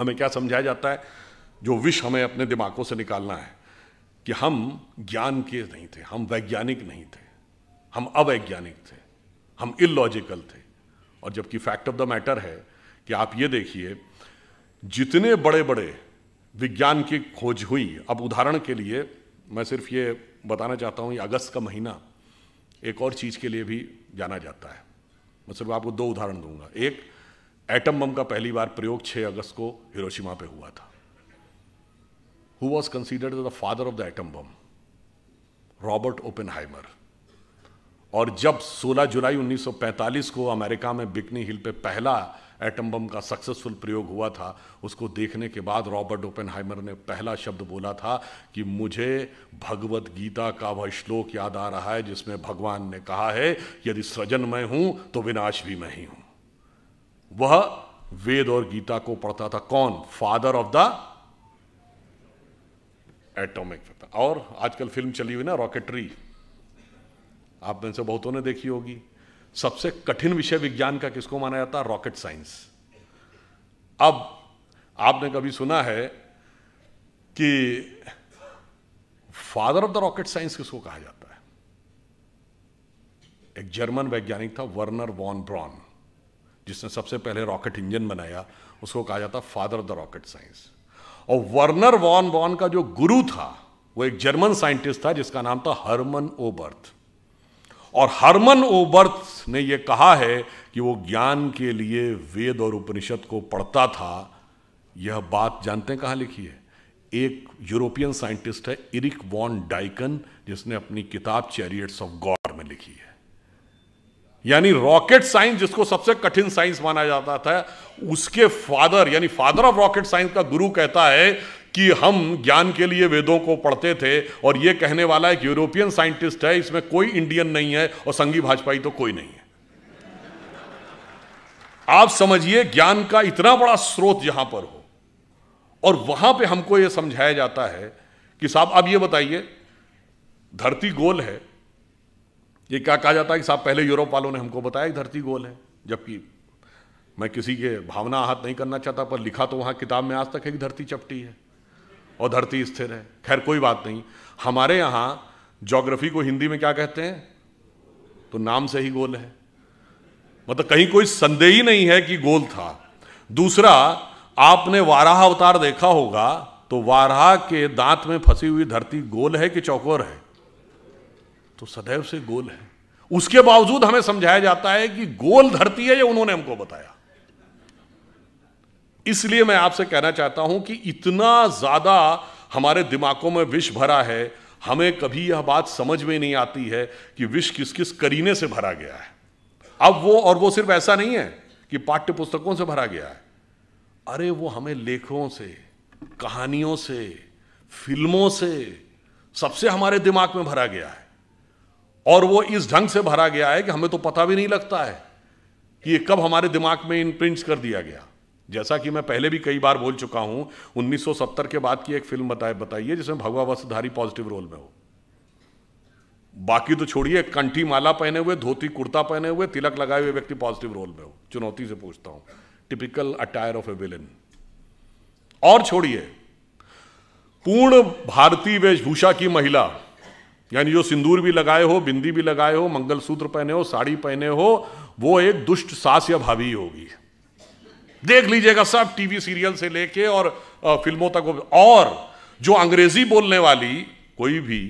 हमें क्या समझाया जाता है जो विष हमें अपने दिमागों से निकालना है कि हम ज्ञान के नहीं थे हम वैज्ञानिक नहीं थे हम अवैज्ञानिक थे हम इलॉजिकल थे और जबकि फैक्ट ऑफ द मैटर है कि आप ये देखिए जितने बड़े बड़े विज्ञान की खोज हुई अब उदाहरण के लिए मैं सिर्फ ये बताना चाहता हूँ अगस्त का महीना एक और चीज़ के लिए भी जाना जाता है मैं सिर्फ आपको दो उदाहरण दूंगा एक एटम बम का पहली बार प्रयोग 6 अगस्त को हिरोशिमा पे हुआ था who was considered the father of the atom bomb Robert ओपन और जब 16 जुलाई 1945 को अमेरिका में बिकनी हिल पे पहला एटम बम का सक्सेसफुल प्रयोग हुआ था उसको देखने के बाद रॉबर्ट ओपन ने पहला शब्द बोला था कि मुझे भगवत गीता का वह श्लोक याद आ रहा है जिसमें भगवान ने कहा है यदि सृजन मैं हूँ तो विनाश भी मैं ही हूँ वह वेद और गीता को पढ़ता था कौन फादर ऑफ द एटॉमिक और आजकल फिल्म चली हुई ना रॉकेटरी आप में से बहुतों ने देखी होगी सबसे कठिन विषय विज्ञान का किसको माना जाता है रॉकेट साइंस अब आपने कभी सुना है कि father of the rocket science किसको कहा जाता है एक जर्मन वैज्ञानिक था वर्नर वॉन ब्रॉन जिसने सबसे पहले रॉकेट इंजन बनाया उसको कहा जाता father of the rocket science और वर्नर वॉन वॉन का जो गुरु था वो एक जर्मन साइंटिस्ट था जिसका नाम था हरमन ओबर्थ और हरमन ओबर्थ ने ये कहा है कि वो ज्ञान के लिए वेद और उपनिषद को पढ़ता था यह बात जानते हैं कहाँ लिखी है एक यूरोपियन साइंटिस्ट है इरिक वॉन डाइकन जिसने अपनी किताब चैरियट्स ऑफ गॉड यानी रॉकेट साइंस जिसको सबसे कठिन साइंस माना जाता था उसके फादर यानी फादर ऑफ रॉकेट साइंस का गुरु कहता है कि हम ज्ञान के लिए वेदों को पढ़ते थे और ये कहने वाला एक यूरोपियन साइंटिस्ट है इसमें कोई इंडियन नहीं है और संगी भाजपाई तो कोई नहीं है आप समझिए ज्ञान का इतना बड़ा स्रोत यहां पर हो और वहां पे हमको ये समझाया जाता है कि साहब अब ये बताइए धरती गोल है ये क्या कहा जाता है कि साहब पहले यूरोप वालों ने हमको बताया कि धरती गोल है जबकि मैं किसी के भावना आहत नहीं करना चाहता पर लिखा तो वहाँ किताब में आज तक है कि धरती चपटी है और धरती स्थिर है खैर कोई बात नहीं हमारे यहाँ जोग्राफी को हिंदी में क्या कहते हैं तो नाम से ही गोल है मतलब कहीं कोई संदेह ही नहीं है कि गोल था दूसरा आपने वाराह अवतार देखा होगा तो वाराह के दांत में फंसी हुई धरती गोल है कि चौकोर है तो सदैव से गोल है उसके बावजूद हमें समझाया जाता है कि गोल धरती है ये उन्होंने हमको बताया इसलिए मैं आपसे कहना चाहता हूं कि इतना ज्यादा हमारे दिमागों में विष भरा है हमें कभी यह बात समझ में नहीं आती है कि विष किस किस करीने से भरा गया है अब वो और वो सिर्फ ऐसा नहीं है कि पाठ्य पुस्तकों से भरा गया है अरे वो हमें लेखों से कहानियों से फिल्मों से सबसे हमारे दिमाग में भरा गया है और वो इस ढंग से भरा गया है कि हमें तो पता भी नहीं लगता है कि ये कब हमारे दिमाग में इनप्रिंट कर दिया गया जैसा कि मैं पहले भी कई बार बोल चुका हूं 1970 के बाद की एक फिल्म बताए बताइए जिसमें भगवा वस्त्रधारी पॉजिटिव रोल में हो बाकी तो छोड़िए कंठी माला पहने हुए धोती कुर्ता पहने हुए तिलक लगाए हुए व्यक्ति पॉजिटिव रोल में हो चुनौती से पूछता हूं typical attire of a villain और छोड़िए पूर्ण भारतीय वेशभूषा की महिला यानी जो सिंदूर भी लगाए हो बिंदी भी लगाए हो मंगलसूत्र पहने हो साड़ी पहने हो वो एक दुष्ट सास या भाभी होगी देख लीजिएगा सब टीवी सीरियल से लेके और फिल्मों तक और जो अंग्रेजी बोलने वाली कोई भी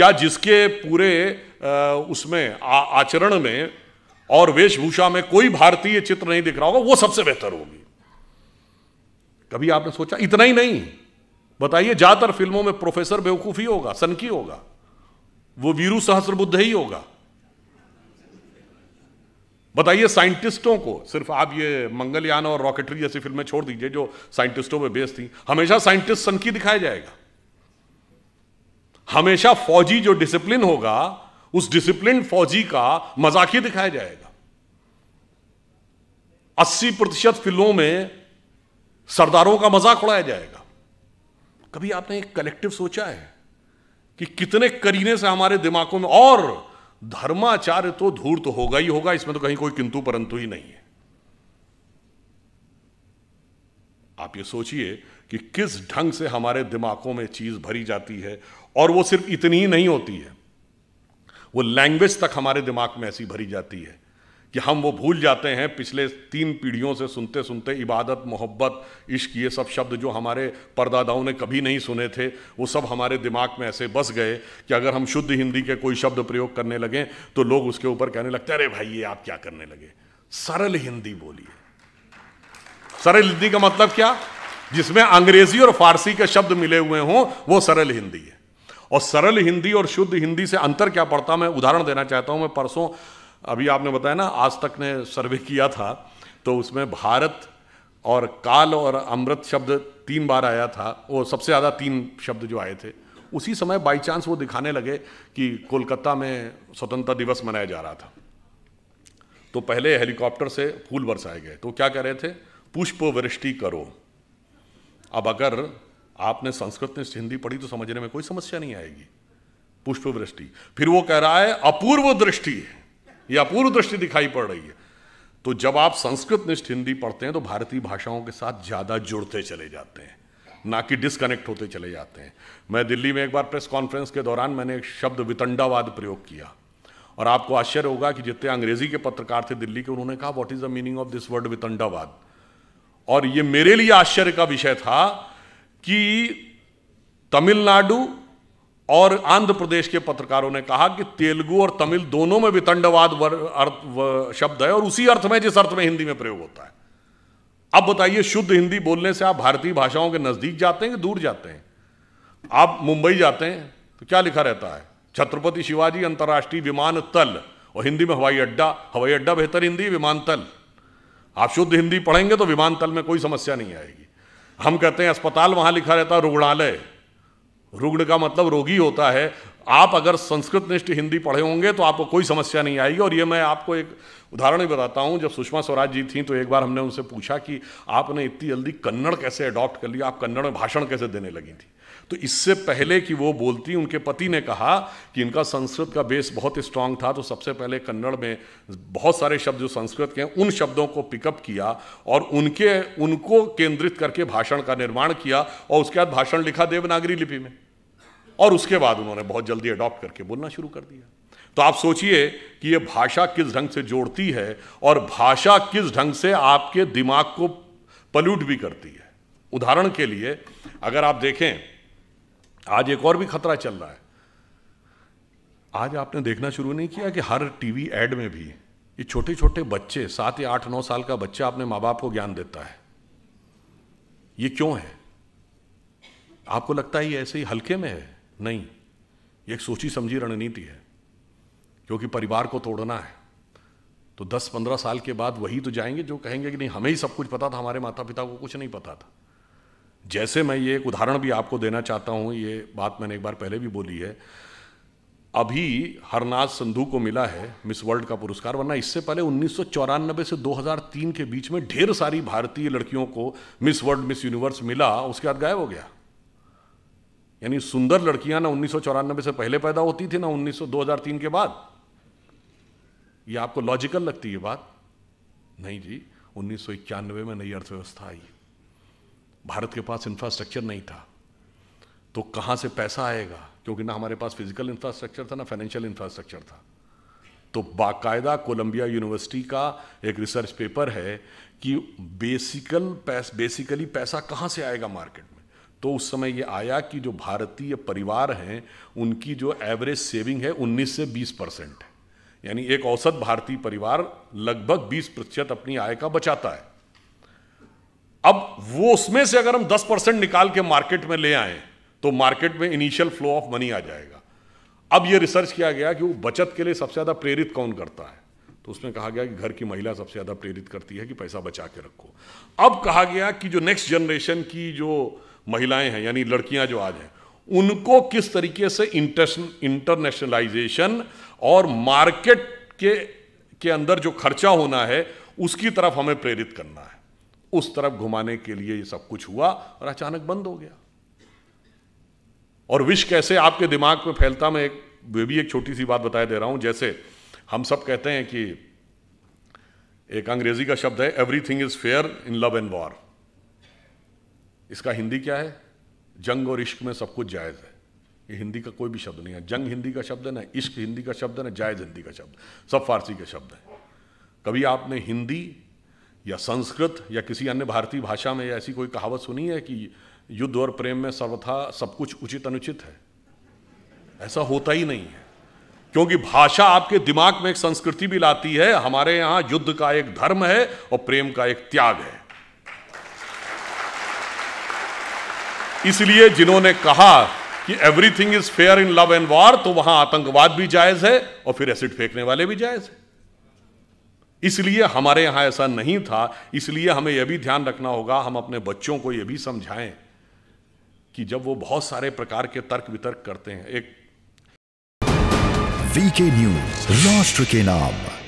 या जिसके पूरे उसमें आचरण में और वेशभूषा में कोई भारतीय चित्र नहीं दिख रहा होगा वो सबसे बेहतर होगी कभी आपने सोचा इतना ही नहीं बताइए ज्यादातर फिल्मों में प्रोफेसर बेवकूफी होगा सनकी होगा वो वीरू सहस्र बुद्ध ही होगा बताइए साइंटिस्टों को सिर्फ आप ये मंगलयान और रॉकेटरी जैसी फिल्में छोड़ दीजिए जो साइंटिस्टों में बेस्ट थी हमेशा साइंटिस्ट सन की दिखाया जाएगा हमेशा फौजी जो डिसिप्लिन होगा उस डिसिप्लिन फौजी का मजाक ही दिखाया जाएगा अस्सी प्रतिशत फिल्मों में सरदारों का मजाक उड़ाया जाएगा कभी आपने एक कलेक्टिव सोचा है कि कितने करीने से हमारे दिमागों में और धर्माचार्य तो धूर्त तो होगा ही होगा इसमें तो कहीं कोई किंतु परंतु ही नहीं है आप ये सोचिए कि किस ढंग से हमारे दिमागों में चीज भरी जाती है और वो सिर्फ इतनी ही नहीं होती है वो लैंग्वेज तक हमारे दिमाग में ऐसी भरी जाती है कि हम वो भूल जाते हैं पिछले तीन पीढ़ियों से सुनते सुनते इबादत मोहब्बत इश्क ये सब शब्द जो हमारे परदादाओं ने कभी नहीं सुने थे वो सब हमारे दिमाग में ऐसे बस गए कि अगर हम शुद्ध हिंदी के कोई शब्द प्रयोग करने लगें तो लोग उसके ऊपर कहने लगते अरे भाई ये आप क्या करने लगे सरल हिंदी बोलिए सरल हिंदी का मतलब क्या जिसमें अंग्रेजी और फारसी के शब्द मिले हुए हों वो सरल हिंदी है और सरल हिंदी और शुद्ध हिंदी से अंतर क्या पड़ता मैं उदाहरण देना चाहता हूं मैं परसों अभी आपने बताया ना आज तक ने सर्वे किया था तो उसमें भारत और काल और अमृत शब्द तीन बार आया था वो सबसे ज़्यादा तीन शब्द जो आए थे उसी समय बाई चांस वो दिखाने लगे कि कोलकाता में स्वतंत्रता दिवस मनाया जा रहा था तो पहले हेलीकॉप्टर से फूल बरसाए गए तो क्या कह रहे थे पुष्प वृष्टि करो अब अगर आपने संस्कृत में हिंदी पढ़ी तो समझने में कोई समस्या नहीं आएगी पुष्प वृष्टि फिर वो कह रहा है अपूर्व दृष्टि है या पूर्व दृष्टि दिखाई पड़ रही है तो जब आप संस्कृत निष्ठ हिंदी पढ़ते हैं तो भारतीय भाषाओं के साथ ज़्यादा जुड़ते चले जाते हैं ना कि डिस्कनेक्ट होते चले जाते हैं मैं दिल्ली में एक बार प्रेस कॉन्फ्रेंस के दौरान मैंने एक शब्द वितंडावाद प्रयोग किया और आपको आश्चर्य होगा कि जितने अंग्रेजी के पत्रकार थे दिल्ली के उन्होंने कहा what is the meaning of this word वितंडावाद और ये मेरे लिए आश्चर्य का विषय था कि तमिलनाडु और आंध्र प्रदेश के पत्रकारों ने कहा कि तेलुगु और तमिल दोनों में वितंडवाद अर्थ शब्द है और उसी अर्थ में जिस अर्थ में हिंदी में प्रयोग होता है अब बताइए शुद्ध हिंदी बोलने से आप भारतीय भाषाओं के नज़दीक जाते हैं कि दूर जाते हैं आप मुंबई जाते हैं तो क्या लिखा रहता है छत्रपति शिवाजी अंतर्राष्ट्रीय विमानतल और हिंदी में हवाई अड्डा हवाई अड्डा बेहतर हिंदी विमानतल आप शुद्ध हिंदी पढ़ेंगे तो विमानतल में कोई समस्या नहीं आएगी हम कहते हैं अस्पताल वहां लिखा रहता है रुग्णालय रुग्ण का मतलब रोगी होता है आप अगर संस्कृत निष्ठ हिंदी पढ़े होंगे तो आपको कोई समस्या नहीं आएगी और ये मैं आपको एक उदाहरण ही बताता हूँ जब सुषमा स्वराज जी थी तो एक बार हमने उनसे पूछा कि आपने इतनी जल्दी कन्नड़ कैसे अडॉप्ट कर लिया आप कन्नड़ में भाषण कैसे देने लगी थी तो इससे पहले कि वो बोलती उनके पति ने कहा कि इनका संस्कृत का बेस बहुत स्ट्रांग था तो सबसे पहले कन्नड़ में बहुत सारे शब्द जो संस्कृत के हैं उन शब्दों को पिकअप किया और उनके उनको केंद्रित करके भाषण का निर्माण किया और उसके बाद भाषण लिखा देवनागरी लिपि में और उसके बाद उन्होंने बहुत जल्दी अडॉप्ट करके बोलना शुरू कर दिया तो आप सोचिए कि ये भाषा किस ढंग से जोड़ती है और भाषा किस ढंग से आपके दिमाग को पल्यूट भी करती है उदाहरण के लिए अगर आप देखें आज एक और भी खतरा चल रहा है आज आपने देखना शुरू नहीं किया कि हर टीवी एड में भी ये छोटे छोटे बच्चे सात या आठ नौ साल का बच्चा अपने माँ बाप को ज्ञान देता है ये क्यों है आपको लगता है ये ऐसे ही हल्के में है नहीं ये एक सोची समझी रणनीति है क्योंकि परिवार को तोड़ना है तो 10-15 साल के बाद वही तो जाएंगे जो कहेंगे कि नहीं हमें ही सब कुछ पता था हमारे माता पिता को कुछ नहीं पता था जैसे मैं ये एक उदाहरण भी आपको देना चाहता हूँ ये बात मैंने एक बार पहले भी बोली है अभी हरनाथ संधू को मिला है मिस वर्ल्ड का पुरस्कार वरना इससे पहले उन्नीस से 2003 के बीच में ढेर सारी भारतीय लड़कियों को मिस वर्ल्ड मिस यूनिवर्स मिला उसके बाद गायब हो गया यानी सुंदर लड़कियां ना उन्नीस से पहले पैदा होती थी ना उन्नीस सौ के बाद ये आपको लॉजिकल लगती है बात नहीं जी उन्नीस में नई अर्थव्यवस्था आई भारत के पास इंफ्रास्ट्रक्चर नहीं था तो कहाँ से पैसा आएगा क्योंकि ना हमारे पास फिजिकल इंफ्रास्ट्रक्चर था ना फाइनेंशियल इंफ्रास्ट्रक्चर था तो बाकायदा कोलंबिया यूनिवर्सिटी का एक रिसर्च पेपर है कि बेसिकल पैस बेसिकली पैसा कहाँ से आएगा मार्केट में तो उस समय ये आया कि जो भारतीय परिवार हैं उनकी जो एवरेज सेविंग है 19 से 20 परसेंट है यानी एक औसत भारतीय परिवार लगभग 20 प्रतिशत अपनी आय का बचाता है अब वो उसमें से अगर हम 10 परसेंट निकाल के मार्केट में ले आए तो मार्केट में इनिशियल फ्लो ऑफ मनी आ जाएगा अब ये रिसर्च किया गया कि वो बचत के लिए सबसे ज़्यादा प्रेरित कौन करता है तो उसमें कहा गया कि घर की महिला सबसे ज़्यादा प्रेरित करती है कि पैसा बचा के रखो अब कहा गया कि जो नेक्स्ट जनरेशन की जो महिलाएं हैं यानी लड़कियां जो आज हैं उनको किस तरीके से इंटरनेशनलाइजेशन और मार्केट के के अंदर जो खर्चा होना है उसकी तरफ हमें प्रेरित करना है उस तरफ घुमाने के लिए ये सब कुछ हुआ और अचानक बंद हो गया और विष कैसे आपके दिमाग में फैलता मैं एक वे भी एक छोटी सी बात बताए दे रहा हूं जैसे हम सब कहते हैं कि एक अंग्रेजी का शब्द है everything is fair in love and war इसका हिंदी क्या है जंग और इश्क में सब कुछ जायज़ है ये हिंदी का कोई भी शब्द नहीं है जंग हिंदी का शब्द है ना इश्क हिंदी का शब्द है ना जायज़ हिंदी का शब्द सब फारसी के शब्द है कभी आपने हिंदी या संस्कृत या किसी अन्य भारतीय भाषा में ऐसी कोई कहावत सुनी है कि युद्ध और प्रेम में सर्वथा सब कुछ उचित अनुचित है ऐसा होता ही नहीं है क्योंकि भाषा आपके दिमाग में एक संस्कृति भी लाती है हमारे यहां युद्ध का एक धर्म है और प्रेम का एक त्याग है इसलिए जिन्होंने कहा कि everything is fair in love and war तो वहां आतंकवाद भी जायज है और फिर एसिड फेंकने वाले भी जायज है इसलिए हमारे यहाँ ऐसा नहीं था इसलिए हमें यह भी ध्यान रखना होगा हम अपने बच्चों को यह भी समझाएं कि जब वो बहुत सारे प्रकार के तर्क वितर्क करते हैं एक वीके न्यूज राष्ट्र के नाम